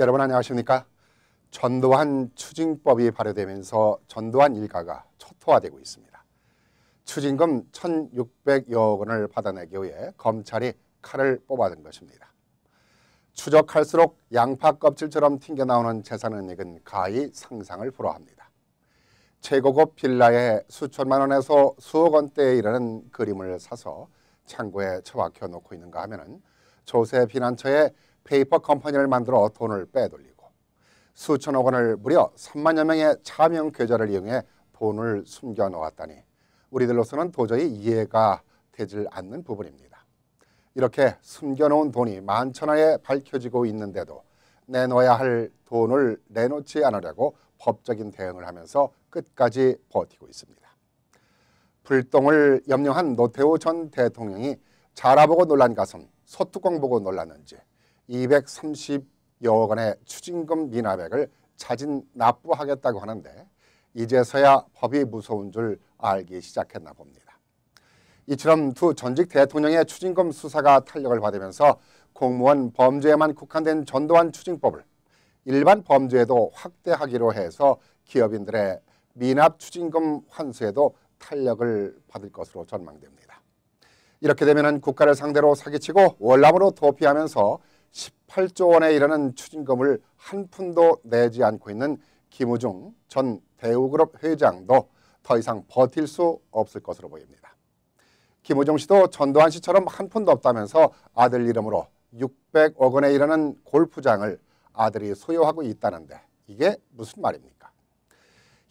여러분 안녕하십니까? 전두환 추징법이 발효되면서 전두환 일가가 초토화되고 있습니다. 추징금 1,600여 억 원을 받아내기 위해 검찰이 칼을 뽑아든 것입니다. 추적할수록 양파 껍질처럼 튕겨나오는 재산은 익은 가히 상상을 불허합니다. 최고급 빌라에 수천만 원에서 수억 원대에 이르는 그림을 사서 창고에 처박혀 놓고 있는가 하면 은 조세 피난처에 페이퍼 컴퍼니를 만들어 돈을 빼돌리고 수천억 원을 무려 3만여 명의 차명 계좌를 이용해 돈을 숨겨 놓았다니 우리들로서는 도저히 이해가 되질 않는 부분입니다. 이렇게 숨겨놓은 돈이 만천하에 밝혀지고 있는데도 내놓아야 할 돈을 내놓지 않으려고 법적인 대응을 하면서 끝까지 버티고 있습니다. 불똥을 염려한 노태우 전 대통령이 자라보고 놀란 가슴, 소뚜껑 보고 놀랐는지 230여 억 원의 추징금 미납액을 자진 납부하겠다고 하는데 이제서야 법이 무서운 줄 알기 시작했나 봅니다. 이처럼 두 전직 대통령의 추징금 수사가 탄력을 받으면서 공무원 범죄에만 국한된 전두환 추징법을 일반 범죄에도 확대하기로 해서 기업인들의 미납 추징금 환수에도 탄력을 받을 것으로 전망됩니다. 이렇게 되면 국가를 상대로 사기치고 월남으로 도피하면서 18조 원에 이르는 추징금을 한 푼도 내지 않고 있는 김우중 전 대우그룹 회장도 더 이상 버틸 수 없을 것으로 보입니다. 김우중 씨도 전두환 씨처럼 한 푼도 없다면서 아들 이름으로 600억 원에 이르는 골프장을 아들이 소유하고 있다는데 이게 무슨 말입니까?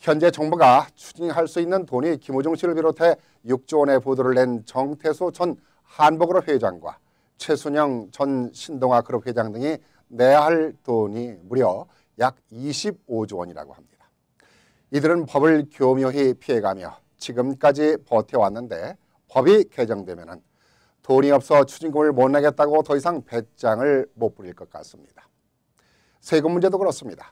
현재 정부가 추진할 수 있는 돈이 김호중 씨를 비롯해 6조 원의 보도를 낸 정태수 전 한복그룹 회장과 최순영 전 신동아 그룹 회장 등이 내야 할 돈이 무려 약 25조 원이라고 합니다. 이들은 법을 교묘히 피해가며 지금까지 버텨왔는데 법이 개정되면 돈이 없어 추징금을 못 내겠다고 더 이상 배짱을 못 부릴 것 같습니다. 세금 문제도 그렇습니다.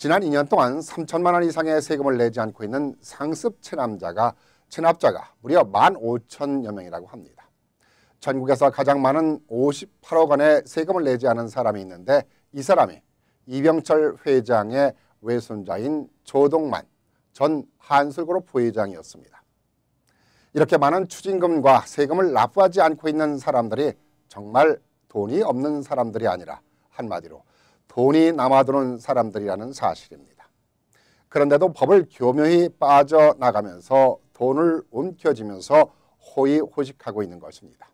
지난 2년 동안 3천만 원 이상의 세금을 내지 않고 있는 상습 체납자가 체납자가 무려 1만 5천여 명이라고 합니다. 전국에서 가장 많은 58억 원의 세금을 내지 않은 사람이 있는데 이 사람이 이병철 회장의 외손자인 조동만 전 한술그룹 부회장이었습니다. 이렇게 많은 추징금과 세금을 납부하지 않고 있는 사람들이 정말 돈이 없는 사람들이 아니라 한마디로 돈이 남아도는 사람들이라는 사실입니다. 그런데도 법을 교묘히 빠져나가면서 돈을 움켜쥐면서 호의호식하고 있는 것입니다.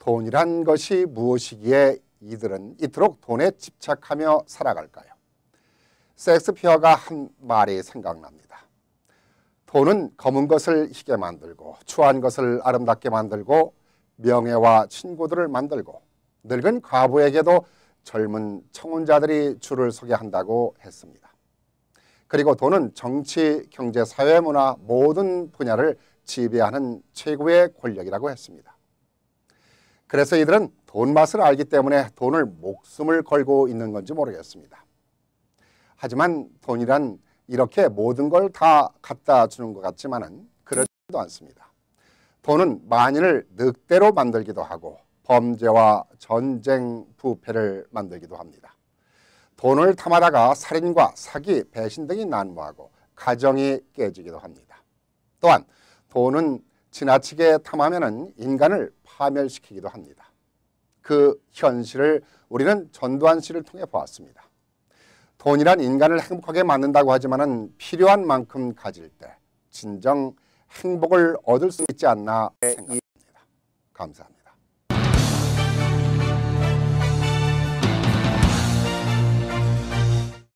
돈이란 것이 무엇이기에 이들은 이토록 돈에 집착하며 살아갈까요? 섹스피어가 한 말이 생각납니다. 돈은 검은 것을 희게 만들고 추한 것을 아름답게 만들고 명예와 친구들을 만들고 늙은 과부에게도 젊은 청혼자들이 주를 소개한다고 했습니다. 그리고 돈은 정치, 경제, 사회, 문화 모든 분야를 지배하는 최고의 권력이라고 했습니다. 그래서 이들은 돈 맛을 알기 때문에 돈을 목숨을 걸고 있는 건지 모르겠습니다. 하지만 돈이란 이렇게 모든 걸 다 갖다 주는 것 같지만은 그렇지도 않습니다. 돈은 만인을 늑대로 만들기도 하고 범죄와 전쟁 부패를 만들기도 합니다. 돈을 탐하다가 살인과 사기, 배신 등이 난무하고 가정이 깨지기도 합니다. 또한 돈은 지나치게 탐하면 인간을 파멸시키기도 합니다. 그 현실을 우리는 전두환 씨를 통해 보았습니다. 돈이란 인간을 행복하게 만든다고 하지만 필요한 만큼 가질 때 진정 행복을 얻을 수 있지 않나 생각합니다. 감사합니다.